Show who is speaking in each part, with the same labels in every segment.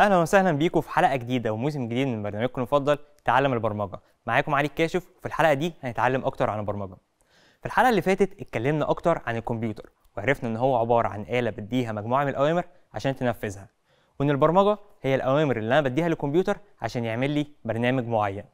Speaker 1: اهلا وسهلا بيكم في حلقه جديده وموسم جديد من برنامجكم المفضل تعلم البرمجه معاكم علي الكاشف وفي الحلقه دي هنتعلم اكتر عن البرمجه في الحلقه اللي فاتت اتكلمنا اكتر عن الكمبيوتر وعرفنا ان هو عباره عن اله بديها مجموعه من الاوامر عشان تنفذها وان البرمجه هي الاوامر اللي انا بديها للكمبيوتر عشان يعمل لي برنامج معين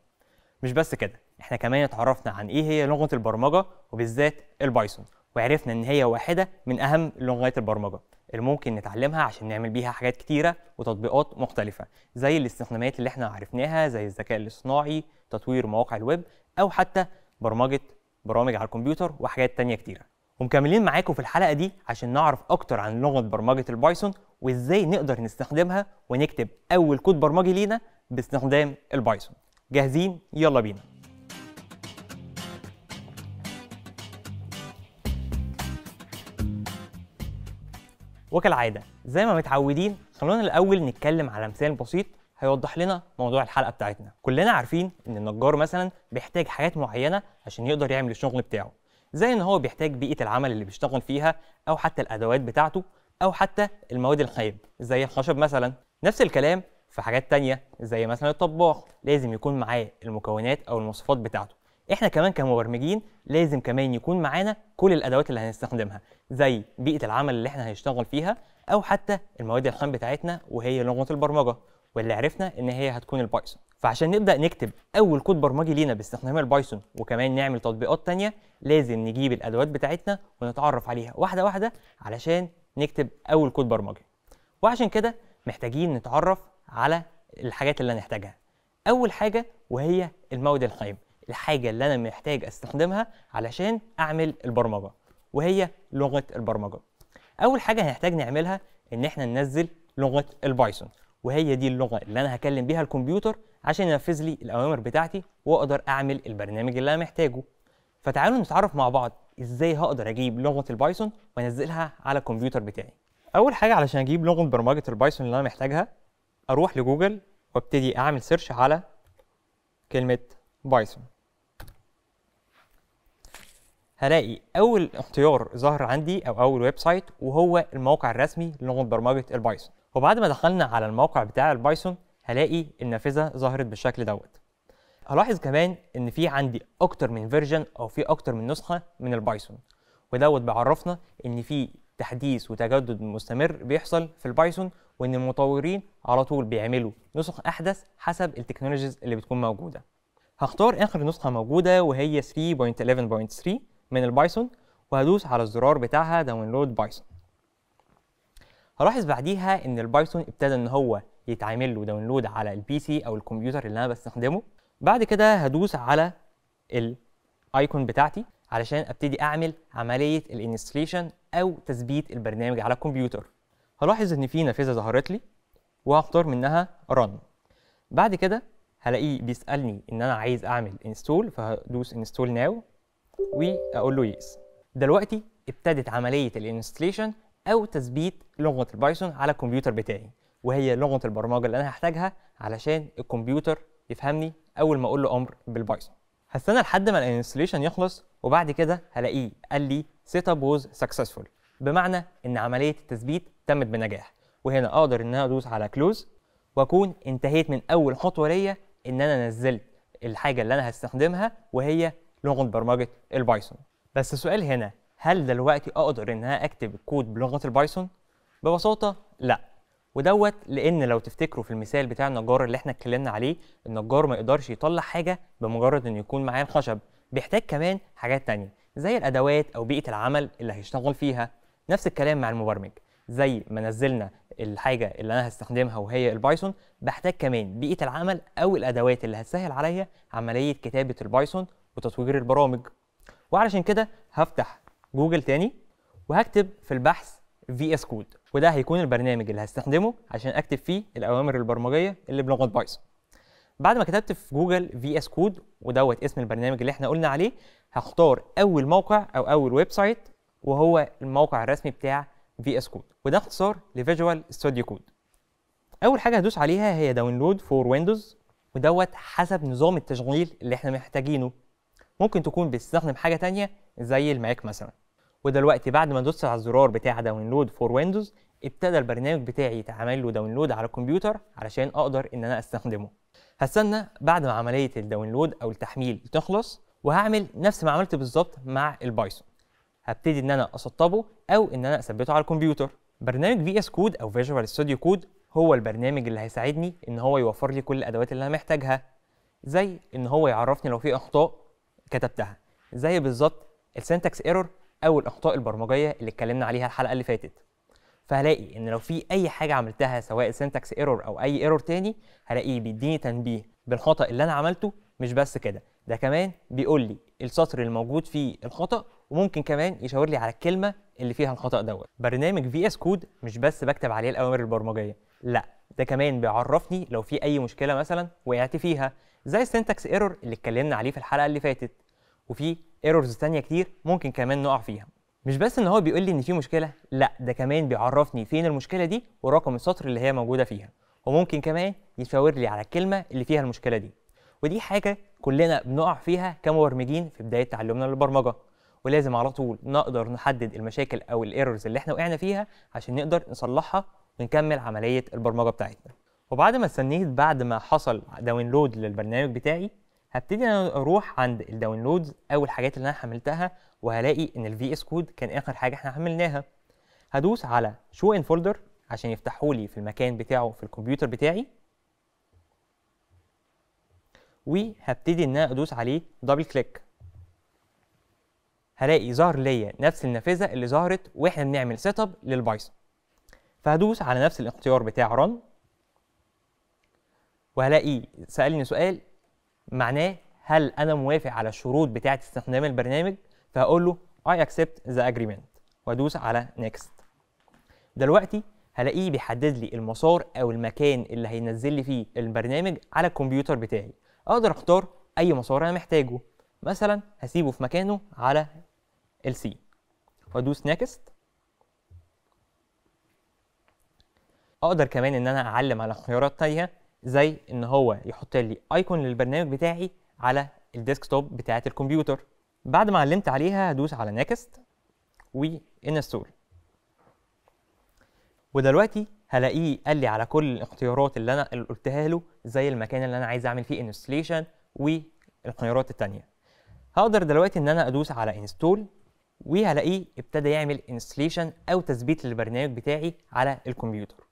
Speaker 1: مش بس كده احنا كمان اتعرفنا عن ايه هي لغه البرمجه وبالذات البايثون وعرفنا ان هي واحده من اهم لغات البرمجه اللي ممكن نتعلمها عشان نعمل بيها حاجات كتيرة وتطبيقات مختلفة زي الاستخدامات اللي احنا عرفناها زي الذكاء الاصطناعي تطوير مواقع الويب أو حتى برمجة برامج على الكمبيوتر وحاجات تانية كتيرة ومكملين معاكم في الحلقة دي عشان نعرف أكتر عن لغة برمجة البايثون وإزاي نقدر نستخدمها ونكتب أول كود برمجي لينا باستخدام البايثون جاهزين يلا بينا وكالعاده زي ما متعودين خلونا الاول نتكلم على مثال بسيط هيوضح لنا موضوع الحلقه بتاعتنا كلنا عارفين ان النجار مثلا بيحتاج حاجات معينه عشان يقدر يعمل الشغل بتاعه زي ان هو بيحتاج بيئه العمل اللي بيشتغل فيها او حتى الادوات بتاعته او حتى المواد الخام زي الخشب مثلا نفس الكلام في حاجات تانية زي مثلا الطباخ لازم يكون معاه المكونات او المواصفات بتاعته احنا كمان كمبرمجين لازم كمان يكون معانا كل الادوات اللي هنستخدمها زي بيئه العمل اللي احنا هنشتغل فيها او حتى المواد الخام بتاعتنا وهي لغه البرمجه واللي عرفنا ان هي هتكون البايثون فعشان نبدا نكتب اول كود برمجي لينا باستخدام البايثون وكمان نعمل تطبيقات تانية لازم نجيب الادوات بتاعتنا ونتعرف عليها واحده واحده علشان نكتب اول كود برمجي وعشان كده محتاجين نتعرف على الحاجات اللي هنحتاجها اول حاجه وهي المواد الخام الحاجه اللي انا محتاج استخدمها علشان اعمل البرمجه وهي لغه البرمجه اول حاجه هنحتاج نعملها ان احنا ننزل لغه البايثون وهي دي اللغه اللي انا هكلم بيها الكمبيوتر عشان ينفذ لي الاوامر بتاعتي واقدر اعمل البرنامج اللي انا محتاجه فتعالوا نتعرف مع بعض ازاي هقدر اجيب لغه البايثون وانزلها على الكمبيوتر بتاعي اول حاجه علشان اجيب لغه برمجه البايثون اللي انا محتاجها اروح لجوجل وابتدي اعمل سيرش على كلمه بايثون هلاقي اول اختيار ظهر عندي او اول ويب سايت وهو الموقع الرسمي للغه برمجه البايثون وبعد ما دخلنا على الموقع بتاع البايثون هلاقي النافذه ظهرت بالشكل دوت هلاحظ كمان ان في عندي اكتر من فيرجن او في اكتر من نسخه من البايثون ودوت بيعرفنا ان في تحديث وتجدد مستمر بيحصل في البايثون وان المطورين على طول بيعملوا نسخ احدث حسب التكنولوجيز اللي بتكون موجوده هختار اخر نسخه موجوده وهي 3.11.3 من البايثون وهدوس على الزرار بتاعها داونلود بايثون هلاحظ بعديها ان البايثون ابتدى ان هو يتعمل له داونلود على البي سي او الكمبيوتر اللي انا بستخدمه بعد كده هدوس على الايكون بتاعتي علشان ابتدي اعمل عمليه الانستليشن او تثبيت البرنامج على الكمبيوتر هلاحظ ان في نافذه ظهرت لي وهختار منها رن بعد كده هلاقيه بيسالني ان انا عايز اعمل انستول فهدوس انستول ناو واقول له يس دلوقتي ابتدت عمليه الانستليشن او تثبيت لغه البايثون على الكمبيوتر بتاعي وهي لغه البرمجه اللي انا هحتاجها علشان الكمبيوتر يفهمني اول ما اقول له امر بالبايثون هستنى لحد ما الانستليشن يخلص وبعد كده هلاقيه قال لي سيت اب ووز سكسسفول بمعنى ان عمليه التثبيت تمت بنجاح وهنا اقدر ان انا ادوس على كلوز واكون انتهيت من اول خطوه ليا ان انا نزلت الحاجه اللي انا هستخدمها وهي لغه برمجه البايثون بس السؤال هنا هل دلوقتي اقدر ان انا اكتب الكود بلغه البايثون ببساطه لا ودوت لان لو تفتكروا في المثال بتاع النجار اللي احنا اتكلمنا عليه النجار ما يقدرش يطلع حاجه بمجرد انه يكون معاه الخشب بيحتاج كمان حاجات تانية زي الادوات او بيئه العمل اللي هيشتغل فيها نفس الكلام مع المبرمج زي ما نزلنا الحاجه اللي انا هستخدمها وهي البايثون بحتاج كمان بيئه العمل او الادوات اللي هتسهل عليا عمليه كتابه البايثون وتطوير البرامج وعلشان كده هفتح جوجل تاني وهكتب في البحث في اس كود وده هيكون البرنامج اللي هستخدمه عشان اكتب فيه الاوامر البرمجيه اللي بلغه بايثون بعد ما كتبت في جوجل في اس كود ودوت اسم البرنامج اللي احنا قلنا عليه هختار اول موقع او اول ويب سايت وهو الموقع الرسمي بتاع في اس كود وده اختصار لفيجوال ستوديو كود اول حاجه هدوس عليها هي داونلود فور ويندوز ودوت حسب نظام التشغيل اللي احنا محتاجينه ممكن تكون بتستخدم حاجه تانية زي الماك مثلا ودلوقتي بعد ما دوست على الزرار بتاع داونلود فور ويندوز ابتدى البرنامج بتاعي يتعمل له داونلود على الكمبيوتر علشان اقدر ان انا استخدمه هستنى بعد ما عمليه الداونلود او التحميل تخلص وهعمل نفس ما عملت بالظبط مع البايثون هبتدي ان انا اسطبه او ان انا اثبته على الكمبيوتر برنامج في اس كود او فيجوال ستوديو كود هو البرنامج اللي هيساعدني ان هو يوفر لي كل الادوات اللي انا محتاجها زي ان هو يعرفني لو في اخطاء كتبتها زي بالظبط السنتكس ايرور او الاخطاء البرمجيه اللي اتكلمنا عليها الحلقه اللي فاتت فهلاقي ان لو في اي حاجه عملتها سواء سنتكس ايرور او اي ايرور تاني هلاقيه بيديني تنبيه بالخطا اللي انا عملته مش بس كده ده كمان بيقول لي السطر الموجود فيه الخطا وممكن كمان يشاور لي على الكلمه اللي فيها الخطا دوت برنامج في اس كود مش بس بكتب عليه الاوامر البرمجيه لا ده كمان بيعرفني لو في اي مشكله مثلا وقعت فيها زي السنتكس ايرور اللي اتكلمنا عليه في الحلقه اللي فاتت وفي ايرورز ثانيه كتير ممكن كمان نقع فيها مش بس ان هو بيقول لي ان في مشكله لا ده كمان بيعرفني فين المشكله دي ورقم السطر اللي هي موجوده فيها وممكن كمان يشاور لي على الكلمه اللي فيها المشكله دي ودي حاجه كلنا بنقع فيها كمبرمجين في بدايه تعلمنا للبرمجه ولازم على طول نقدر نحدد المشاكل او الايرورز اللي احنا وقعنا فيها عشان نقدر نصلحها ونكمل عمليه البرمجه بتاعتنا وبعد ما استنيت بعد ما حصل داونلود للبرنامج بتاعي هبتدي انا اروح عند الداونلودز او الحاجات اللي انا حملتها وهلاقي ان الفي اس كود كان اخر حاجه احنا حملناها هدوس على شو ان فولدر عشان يفتحوا لي في المكان بتاعه في الكمبيوتر بتاعي وهبتدي ان انا ادوس عليه دبل كليك هلاقي ظهر ليا نفس النافذه اللي ظهرت واحنا بنعمل سيت اب للبايثون فهدوس على نفس الاختيار بتاع رن وهلاقي سالني سؤال معناه هل انا موافق على الشروط بتاعه استخدام البرنامج فهقول له I accept the agreement وادوس على next دلوقتي هلاقيه بيحدد لي المسار او المكان اللي هينزل لي فيه البرنامج على الكمبيوتر بتاعي اقدر اختار اي مسار انا محتاجه مثلا هسيبه في مكانه على السي وادوس next اقدر كمان ان انا اعلم على خيارات تانيه زي ان هو يحط لي ايكون للبرنامج بتاعي على الديسكتوب بتاعه الكمبيوتر بعد ما علمت عليها هدوس على نيكست وانستول ودلوقتي هلاقيه قال لي على كل الاختيارات اللي انا اللي قلتها له زي المكان اللي انا عايز اعمل فيه انستليشن والخيارات الثانيه هقدر دلوقتي ان انا ادوس على انستول وهلاقيه ابتدى يعمل انستليشن او تثبيت للبرنامج بتاعي على الكمبيوتر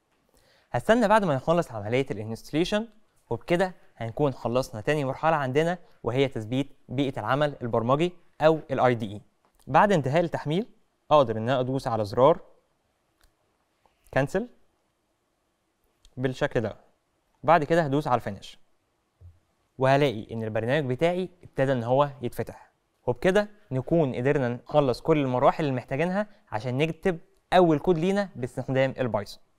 Speaker 1: هستنى بعد ما نخلص عملية الانستليشن وبكده هنكون خلصنا تاني مرحلة عندنا وهي تثبيت بيئة العمل البرمجي أو الـ IDE بعد انتهاء التحميل أقدر إن أنا أدوس على زرار كنسل بالشكل ده بعد كده هدوس على الفينش وهلاقي إن البرنامج بتاعي ابتدى إن هو يتفتح وبكده نكون قدرنا نخلص كل المراحل اللي محتاجينها عشان نكتب أول كود لينا باستخدام البايثون